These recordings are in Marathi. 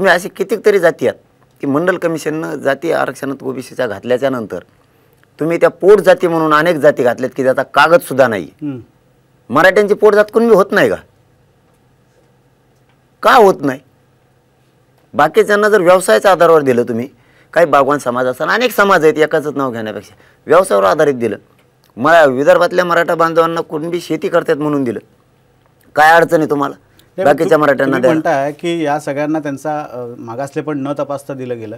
तुम्ही असे कितीक तरी जाती आहात की मंडल कमिशननं जाती आरक्षणात ओबीसीचा घातल्याच्या नंतर तुम्ही त्या पोट जाती म्हणून अनेक जाती घातल्यात की त्याचा कागदसुद्धा नाही मराठ्यांची पोट जात कोणी होत नाही का का होत नाही बाकीच्यांना जर व्यवसायाच्या आधारावर दिलं तुम्ही काही बागवान समाज असताना अनेक समाज आहेत एकाच नाव घेण्यापेक्षा व्यवसायावर आधारित दिलं मला विदर्भातल्या मराठा बांधवांना कुणबी शेती करतात म्हणून दिलं काय अडचण आहे तुम्हाला बाकीच्या मराठ्यांना म्हणताय की या सगळ्यांना त्यांचा मागासले पण न तपासता दिलं गेलं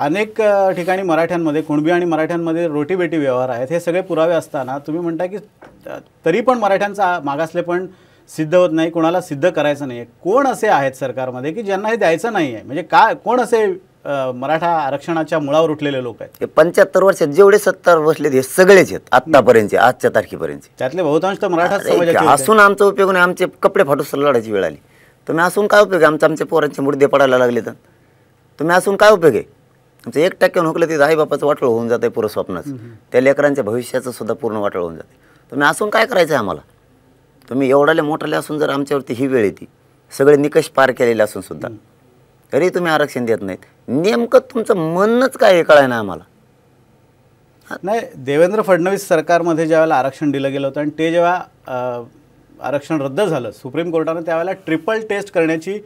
अनेक ठिकाणी मराठ्यांमध्ये कुणबी आणि मराठ्यांमध्ये रोटी बेटी व्यवहार आहेत हे सगळे पुरावे असताना तुम्ही म्हणता की तरी पण मराठ्यांचा मागासले पण सिद्ध होत नाही कोणाला सिद्ध करायचं नाही कोण असे आहेत सरकारमध्ये की ज्यांना हे द्यायचं नाही आहे म्हणजे काय कोण असे मराठा आरक्षणाच्या मुळावर उठलेले लोक आहेत पंच्याहत्तर वर्षात जेवढे सत्तर बसलेत हे सगळेच आहेत आत्तापर्यंतचे आजच्या तारखेपर्यंत त्यातले बहुतांश तर मराठा असून आमचा उपयोग नाही आमचे कपडे फाटूस लढायची वेळ आली तुम्ही असून काय उपयोग आहे आमचं आमच्या पोरांचे मुडदे पडायला लागले तर तुम्ही असून काय उपयोग आहे आमचं एक टक्क्यानं ते तिथं आईबापाचं वाटळ होऊन जातं पुरं स्वप्नाचं त्या लेकरांच्या भविष्याचं सुद्धा पूर्ण वाटळ होऊन जाते तुम्ही असून काय करायचं आहे आम्हाला तुम्ही एवढाले मोठाले असून जर आमच्यावरती ही वेळ येते सगळे निकष पार केलेले असून सुद्धा तरी तुम्ही आरक्षण देत नाहीत नेमकं तुमचं म्हणणंच काय हे कळायना आम्हाला नाही देवेंद्र फडणवीस सरकारमध्ये ज्यावेळेला आरक्षण दिलं गेलं होतं आणि ते जेव्हा आरक्षण रद्द झालं सुप्रीम कोर्टानं त्यावेळेला ट्रिपल टेस्ट करण्याची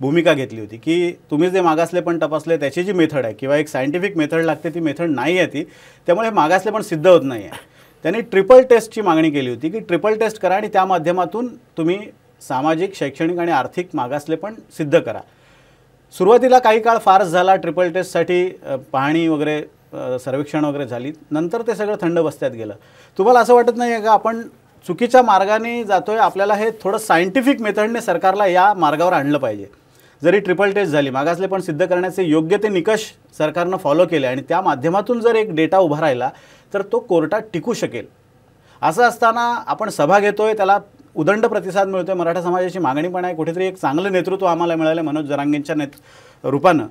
भूमिका घेतली होती की तुम्ही जे मागासले पण तपासले त्याची जी मेथड आहे किंवा एक सायंटिफिक मेथड लागते ती मेथड नाही आहे ती त्यामुळे हे मागासले पण सिद्ध होत नाही आहे त्यांनी ट्रिपल टेस्टची मागणी केली होती की ट्रिपल टेस्ट करा आणि त्या माध्यमातून तुम्ही सामाजिक शैक्षणिक आणि आर्थिक मागासले पण सिद्ध करा सुरुवातीला काही काळ फारच झाला ट्रिपल टेस्टसाठी पाहणी वगैरे सर्वेक्षण वगैरे झाली नंतर ते सगळं थंड बसत्यात गेलं तुम्हाला असं वाटत नाही आहे का आपण चुकीच्या मार्गाने जातो आहे आपल्याला हे थोडं सायंटिफिक मेथडने सरकारला या मार्गावर आणलं पाहिजे जरी ट्रिपल टेस्ट झाली मागासले पण सिद्ध करण्याचे योग्य ते निकष सरकारनं फॉलो केले आणि त्या माध्यमातून जर एक डेटा उभा राहिला तर तो कोर्टात टिकू शकेल असं असताना आपण सभा घेतोय त्याला उदंड प्रतिसाद मिळतो आहे मराठा समाजाची मागणी पण आहे कुठेतरी एक चांगलं नेतृत्व आम्हाला मिळालं आहे मनोज जरांगेंच्या नेत रूपानं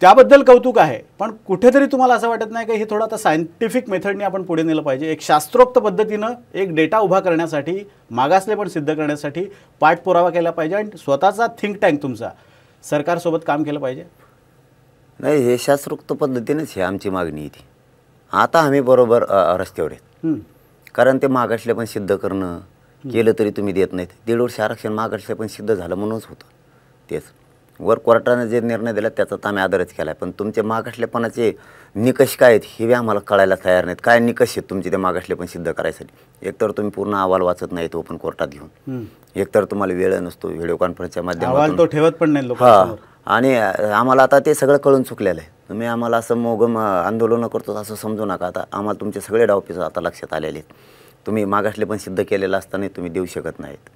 त्याबद्दल कौतुक आहे पण कुठेतरी तुम्हाला असं वाटत नाही का हे थोडं आता सायंटिफिक मेथडनी आपण पुढे नेलं पाहिजे एक शास्त्रोक्त पद्धतीनं एक डेटा उभा करण्यासाठी मागासले पण सिद्ध करण्यासाठी पाठपुरावा केला पाहिजे आणि स्वतःचा थिंक टँक तुमचा सरकारसोबत काम केलं पाहिजे नाही हे शास्त्रोक्त पद्धतीनेच हे आमची मागणी येते आता आम्ही बरोबर रस्त्यावर आहेत कारण ते मागासले पण सिद्ध करणं केलं तरी तुम्ही देत नाहीत दीड वर्ष आरक्षण महागाडीचं पण सिद्ध झालं म्हणूनच होतं तेच वर कोर्टानं जे निर्णय दिला त्याचा तर आम्ही आदरच केला पण तुमचे मागासलेपणाचे निकष काय आहेत हे आम्हाला कळायला तयार नाहीत काय निकष आहेत तुमचे ते पण सिद्ध करायसाठी एकतर तुम्ही पूर्ण अहवाल वाचत नाहीत पण कोर्टात घेऊन एकतर तुम्हाला वेळ नसतो व्हिडिओ कॉन्फरन्सच्या माध्यमात ठेवत पण नाही हा आणि आम्हाला आता ते सगळं कळून चुकलेलं आहे तुम्ही आम्हाला असं मोगम आंदोलनं करतो असं समजू नका आता आम्हाला तुमचे सगळे डावपीस आता लक्षात आलेले आहेत तुम्ही मागासले पण सिद्ध केलेलं असताना तुम्ही देऊ शकत नाहीत